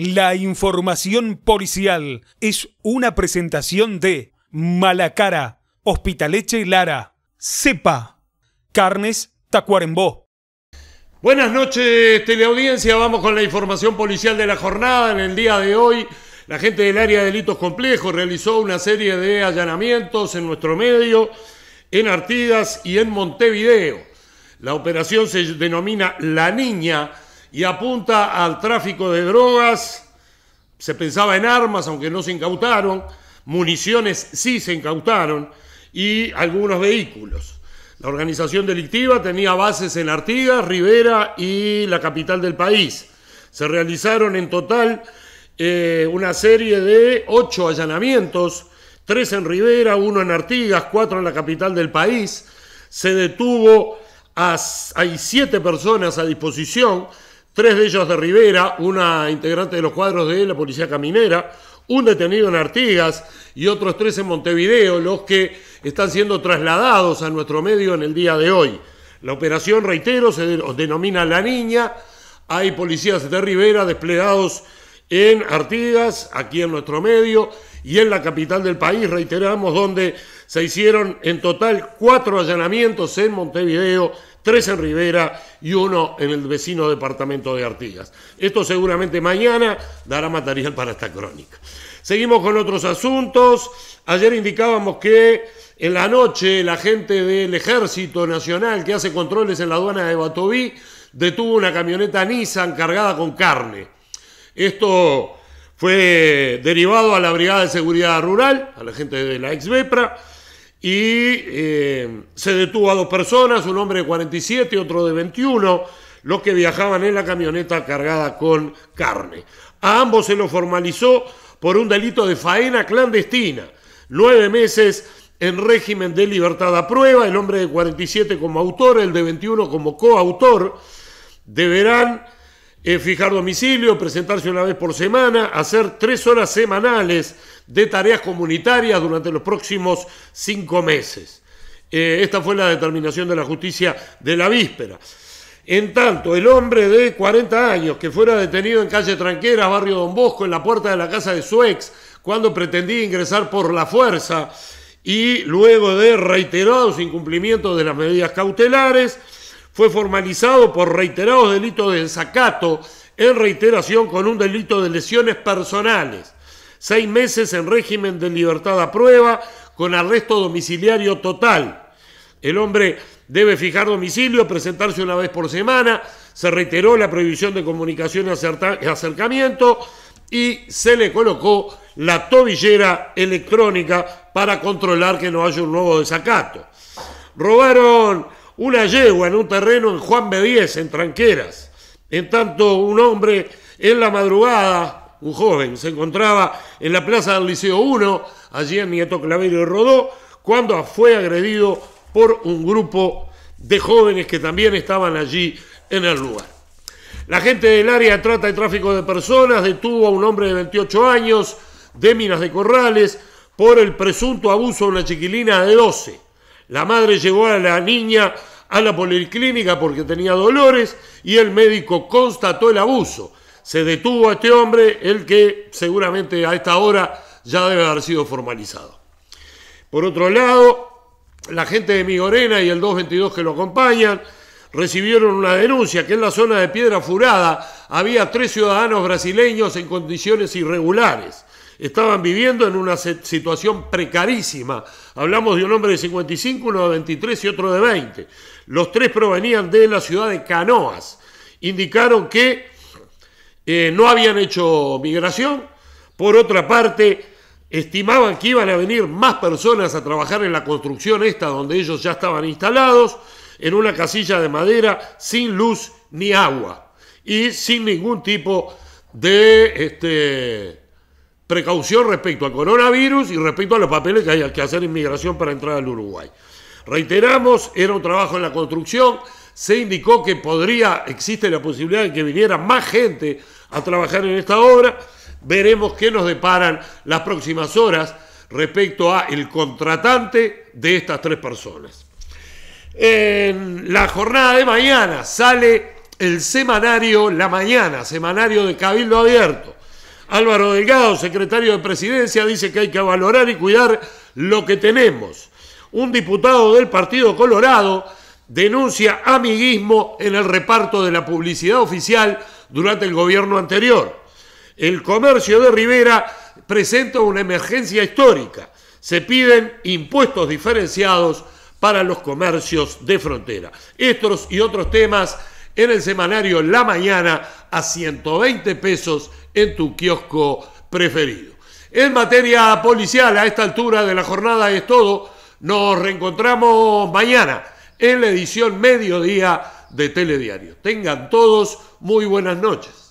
La información policial es una presentación de Malacara, y Lara, Cepa, Carnes Tacuarembó. Buenas noches, teleaudiencia. Vamos con la información policial de la jornada. En el día de hoy, la gente del área de delitos complejos realizó una serie de allanamientos en nuestro medio, en Artigas y en Montevideo. La operación se denomina La Niña y apunta al tráfico de drogas. Se pensaba en armas, aunque no se incautaron. Municiones sí se incautaron y algunos vehículos. La organización delictiva tenía bases en Artigas, Rivera y la capital del país. Se realizaron en total eh, una serie de ocho allanamientos, tres en Rivera, uno en Artigas, cuatro en la capital del país. Se detuvo a, hay siete personas a disposición, tres de ellos de Rivera, una integrante de los cuadros de la Policía Caminera, un detenido en Artigas y otros tres en Montevideo, los que están siendo trasladados a nuestro medio en el día de hoy. La operación, reitero, se denomina La Niña. Hay policías de Rivera desplegados en Artigas, aquí en nuestro medio, y en la capital del país, reiteramos, donde se hicieron en total cuatro allanamientos en Montevideo, tres en Rivera y uno en el vecino departamento de Artigas. Esto seguramente mañana dará material para esta crónica. Seguimos con otros asuntos. Ayer indicábamos que en la noche la gente del Ejército Nacional que hace controles en la aduana de Batoví detuvo una camioneta Nissan cargada con carne. Esto fue derivado a la Brigada de Seguridad Rural, a la gente de la ex-VEPRA, y eh, se detuvo a dos personas, un hombre de 47 y otro de 21, los que viajaban en la camioneta cargada con carne. A ambos se los formalizó por un delito de faena clandestina, nueve meses en régimen de libertad a prueba, el hombre de 47 como autor, el de 21 como coautor, deberán eh, fijar domicilio, presentarse una vez por semana, hacer tres horas semanales de tareas comunitarias durante los próximos cinco meses. Eh, esta fue la determinación de la justicia de la víspera. En tanto, el hombre de 40 años que fuera detenido en calle Tranquera, barrio Don Bosco, en la puerta de la casa de su ex, cuando pretendía ingresar por la fuerza y luego de reiterados incumplimientos de las medidas cautelares, fue formalizado por reiterados delitos de desacato en reiteración con un delito de lesiones personales, seis meses en régimen de libertad a prueba con arresto domiciliario total. El hombre debe fijar domicilio, presentarse una vez por semana, se reiteró la prohibición de comunicación y acercamiento y se le colocó la tobillera electrónica para controlar que no haya un nuevo desacato. Robaron una yegua en un terreno en Juan B10, en Tranqueras. En tanto, un hombre en la madrugada, un joven, se encontraba en la plaza del Liceo 1, allí en Nieto Clavero y Rodó, cuando fue agredido por un grupo de jóvenes que también estaban allí en el lugar. La gente del área trata de tráfico de personas detuvo a un hombre de 28 años de Minas de Corrales por el presunto abuso de una chiquilina de 12. La madre llegó a la niña a la policlínica porque tenía dolores y el médico constató el abuso. Se detuvo a este hombre, el que seguramente a esta hora ya debe haber sido formalizado. Por otro lado, la gente de Migorena y el 222 que lo acompañan recibieron una denuncia que en la zona de Piedra Furada había tres ciudadanos brasileños en condiciones irregulares estaban viviendo en una situación precarísima. Hablamos de un hombre de 55, uno de 23 y otro de 20. Los tres provenían de la ciudad de Canoas. Indicaron que eh, no habían hecho migración. Por otra parte, estimaban que iban a venir más personas a trabajar en la construcción esta donde ellos ya estaban instalados, en una casilla de madera sin luz ni agua y sin ningún tipo de... Este, Precaución respecto al coronavirus y respecto a los papeles que hay que hacer en migración para entrar al Uruguay. Reiteramos, era un trabajo en la construcción, se indicó que podría, existe la posibilidad de que viniera más gente a trabajar en esta obra. Veremos qué nos deparan las próximas horas respecto al contratante de estas tres personas. En la jornada de mañana sale el semanario La Mañana, semanario de Cabildo Abierto. Álvaro Delgado, secretario de Presidencia, dice que hay que valorar y cuidar lo que tenemos. Un diputado del Partido Colorado denuncia amiguismo en el reparto de la publicidad oficial durante el gobierno anterior. El comercio de Rivera presenta una emergencia histórica. Se piden impuestos diferenciados para los comercios de frontera. Estos y otros temas en el semanario La Mañana a 120 pesos en tu kiosco preferido. En materia policial, a esta altura de la jornada es todo. Nos reencontramos mañana en la edición mediodía de Telediario. Tengan todos muy buenas noches.